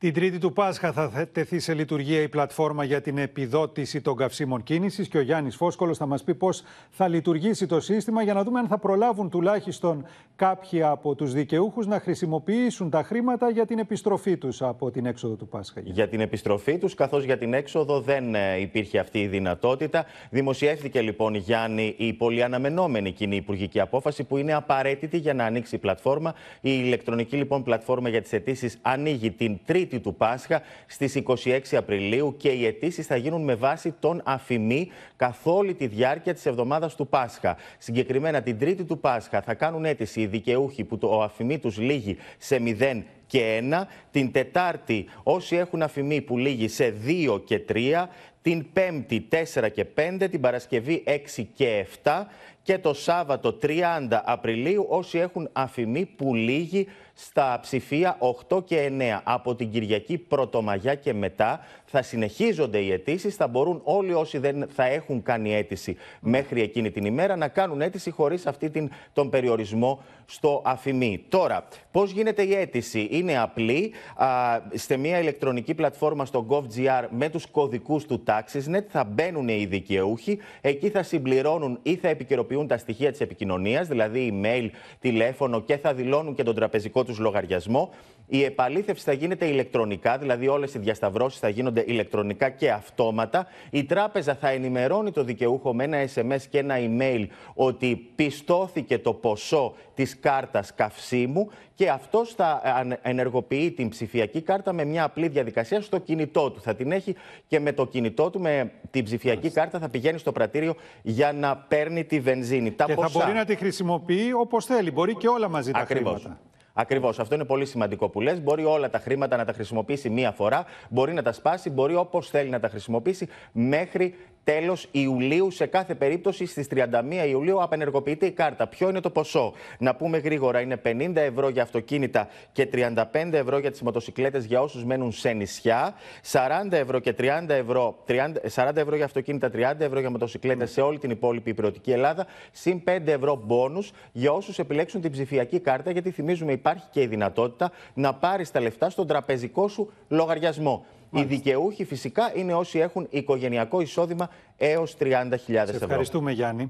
Την Τρίτη του Πάσχα θα τεθεί σε λειτουργία η πλατφόρμα για την επιδότηση των καυσίμων κίνησης και ο Γιάννης Φόσκολο θα μας πει πώς θα λειτουργήσει το σύστημα για να δούμε αν θα προλάβουν τουλάχιστον κάποιοι από τους δικαιούχους να χρησιμοποιήσουν τα χρήματα για την επιστροφή τους από την έξοδο του Πάσχα. Για την επιστροφή τους, καθώς για την έξοδο δεν ε, υπήρχε αυτή η δυνατότητα. Δημοσιεύθηκε λοιπόν, Γιάννη, η πολύ αναμενόμενη κοινή υπουργική απόφαση που είναι απαραίτητη για να ανοίξει η πλατφόρμα. Η ηλεκτρονική λοιπόν πλατφόρμα για τις αιτήσεις ανοίγει την Τρίτη Τρίτη του Πάσχα στις 26 Απριλίου και οι αιτήσεις θα γίνουν με βάση τον αφημί καθ' όλη τη διάρκεια της εβδομάδας του Πάσχα. Συγκεκριμένα την Τρίτη του Πάσχα θα κάνουν αίτηση οι δικαιούχοι που το, αφημί τους λύγει σε 0 και 1. Την Τετάρτη, όσοι έχουν αφημί που λύγει σε 2 και 3. Την Πέμπτη 4 και 5, την Παρασκευή 6 και 7 και το Σάββατο 30 Απριλίου όσοι έχουν αφημί που λύγει στα ψηφία 8 και 9. Από την Κυριακή Πρωτομαγιά και μετά θα συνεχίζονται οι αιτήσεις. Θα μπορούν όλοι όσοι δεν θα έχουν κάνει αίτηση μέχρι εκείνη την ημέρα να κάνουν αίτηση χωρίς αυτή την, τον περιορισμό στο αφημί. Τώρα, πώς γίνεται η αίτηση είναι απλή. Σε μια ηλεκτρονική πλατφόρμα στο gov.gr με τους κωδικούς του TaxisNet θα μπαίνουν οι δικαιούχοι. Εκεί θα συμπληρώνουν ή θα επικαιροποιούν τα στοιχεία της επικοινωνίας, δηλαδή email, τηλέφωνο και θα δηλώνουν και τον τραπεζικό τους λογαριασμό. Η επαλήθευση θα γίνεται ηλεκτρονικά, δηλαδή όλες οι διασταυρώσεις θα γίνονται ηλεκτρονικά και αυτόματα. Η τράπεζα θα ενημερώνει το δικαιούχο με ένα SMS και ένα email ότι πιστώθηκε το ποσό της κάρτας καυσίμου και αυτός θα ενεργοποιεί την ψηφιακή κάρτα με μια απλή διαδικασία στο κινητό του. Θα την έχει και με το κινητό του, με την ψηφιακή κάρτα, θα πηγαίνει στο πρατήριο για να παίρνει τη βενζίνη. Τα και θα μπορεί να τη χρησιμοποιεί όπως θέλει. Μπορεί και όλα μαζί τα Ακριβώς. χρήματα. Ακριβώς. Αυτό είναι πολύ σημαντικό που λες. Μπορεί όλα τα χρήματα να τα χρησιμοποιήσει μία φορά, μπορεί να τα σπάσει, μπορεί όπως θέλει να τα χρησιμοποιήσει μέχρι τέλος Ιουλίου. Σε κάθε περίπτωση στις 31 Ιουλίου απενεργοποιείται η κάρτα. Ποιο είναι το ποσό, να πούμε γρήγορα, είναι 50 ευρώ για αυτοκίνητα και 35 ευρώ για τις μοτοσυκλέτες για όσους μένουν σε νησιά, 40 ευρώ και 30 ευρώ, 30, 40 ευρώ για αυτοκίνητα, 30 ευρώ για μοτοσυκλέτες σε όλη την υπόλοιπη υπηρετική Ελλάδα, συν 5 ευρώ μπόνους για όσους επιλέξουν την ψηφιακή κάρτα, γιατί θυμίζουμε υπάρχει και η δυνατότητα να πάρεις τα λεφτά στον τραπεζικό σου λογαριασμό. Οι δικαιούχοι φυσικά είναι όσοι έχουν οικογενειακό εισόδημα έως 30.000 ευρώ. Σε ευχαριστούμε, Γιάννη.